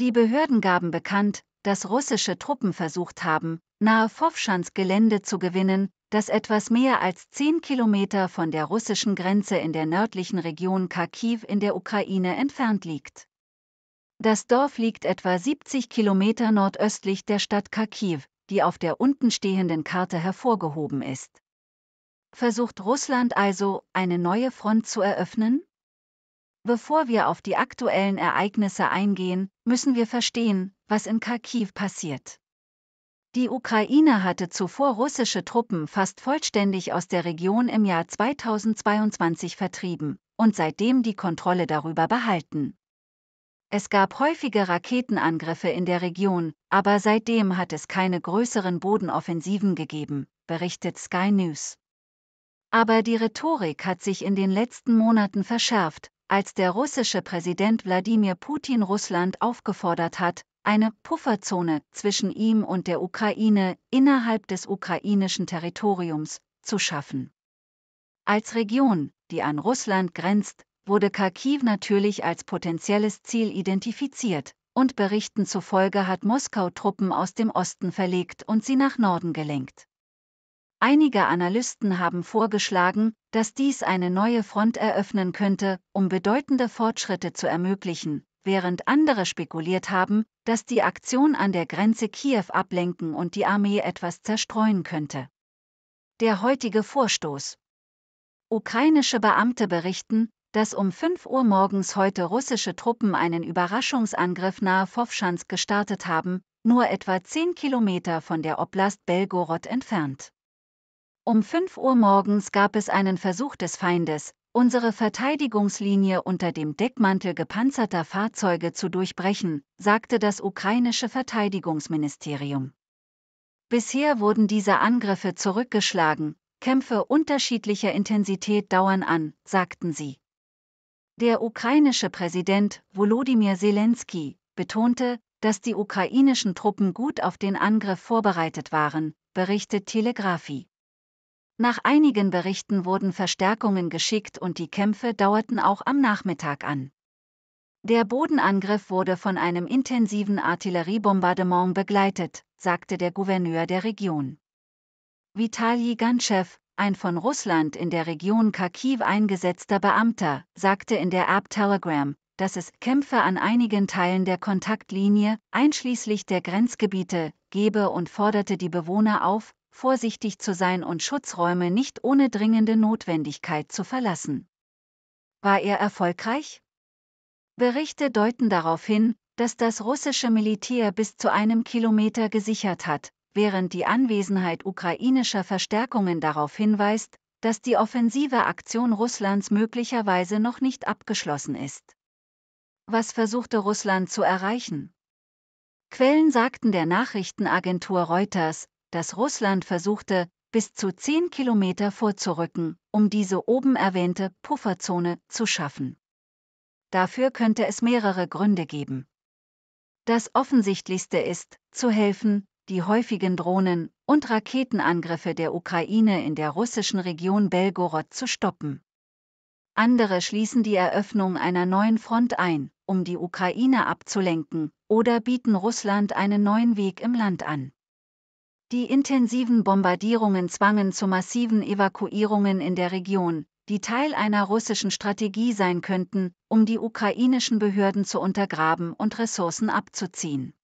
Die Behörden gaben bekannt, dass russische Truppen versucht haben, nahe Fowschans Gelände zu gewinnen, das etwas mehr als 10 Kilometer von der russischen Grenze in der nördlichen Region Kharkiv in der Ukraine entfernt liegt. Das Dorf liegt etwa 70 Kilometer nordöstlich der Stadt Kharkiv, die auf der untenstehenden Karte hervorgehoben ist. Versucht Russland also, eine neue Front zu eröffnen? Bevor wir auf die aktuellen Ereignisse eingehen, müssen wir verstehen, was in Kharkiv passiert. Die Ukraine hatte zuvor russische Truppen fast vollständig aus der Region im Jahr 2022 vertrieben und seitdem die Kontrolle darüber behalten. Es gab häufige Raketenangriffe in der Region, aber seitdem hat es keine größeren Bodenoffensiven gegeben, berichtet Sky News. Aber die Rhetorik hat sich in den letzten Monaten verschärft, als der russische Präsident Wladimir Putin Russland aufgefordert hat, eine Pufferzone zwischen ihm und der Ukraine innerhalb des ukrainischen Territoriums zu schaffen. Als Region, die an Russland grenzt, wurde Kharkiv natürlich als potenzielles Ziel identifiziert, und Berichten zufolge hat Moskau Truppen aus dem Osten verlegt und sie nach Norden gelenkt. Einige Analysten haben vorgeschlagen, dass dies eine neue Front eröffnen könnte, um bedeutende Fortschritte zu ermöglichen, während andere spekuliert haben, dass die Aktion an der Grenze Kiew ablenken und die Armee etwas zerstreuen könnte. Der heutige Vorstoß. Ukrainische Beamte berichten, dass um 5 Uhr morgens heute russische Truppen einen Überraschungsangriff nahe Fowschansk gestartet haben, nur etwa 10 Kilometer von der Oblast Belgorod entfernt. Um 5 Uhr morgens gab es einen Versuch des Feindes, unsere Verteidigungslinie unter dem Deckmantel gepanzerter Fahrzeuge zu durchbrechen, sagte das ukrainische Verteidigungsministerium. Bisher wurden diese Angriffe zurückgeschlagen, Kämpfe unterschiedlicher Intensität dauern an, sagten sie. Der ukrainische Präsident Volodymyr Zelensky betonte, dass die ukrainischen Truppen gut auf den Angriff vorbereitet waren, berichtet Telegraphy. Nach einigen Berichten wurden Verstärkungen geschickt und die Kämpfe dauerten auch am Nachmittag an. Der Bodenangriff wurde von einem intensiven Artilleriebombardement begleitet, sagte der Gouverneur der Region. Vitali Ganschew, ein von Russland in der Region Kharkiv eingesetzter Beamter, sagte in der App Telegram, dass es Kämpfe an einigen Teilen der Kontaktlinie, einschließlich der Grenzgebiete, gebe und forderte die Bewohner auf, vorsichtig zu sein und Schutzräume nicht ohne dringende Notwendigkeit zu verlassen. War er erfolgreich? Berichte deuten darauf hin, dass das russische Militär bis zu einem Kilometer gesichert hat, während die Anwesenheit ukrainischer Verstärkungen darauf hinweist, dass die offensive Aktion Russlands möglicherweise noch nicht abgeschlossen ist. Was versuchte Russland zu erreichen? Quellen sagten der Nachrichtenagentur Reuters, dass Russland versuchte, bis zu 10 Kilometer vorzurücken, um diese oben erwähnte Pufferzone zu schaffen. Dafür könnte es mehrere Gründe geben. Das offensichtlichste ist, zu helfen, die häufigen Drohnen- und Raketenangriffe der Ukraine in der russischen Region Belgorod zu stoppen. Andere schließen die Eröffnung einer neuen Front ein, um die Ukraine abzulenken, oder bieten Russland einen neuen Weg im Land an. Die intensiven Bombardierungen zwangen zu massiven Evakuierungen in der Region, die Teil einer russischen Strategie sein könnten, um die ukrainischen Behörden zu untergraben und Ressourcen abzuziehen.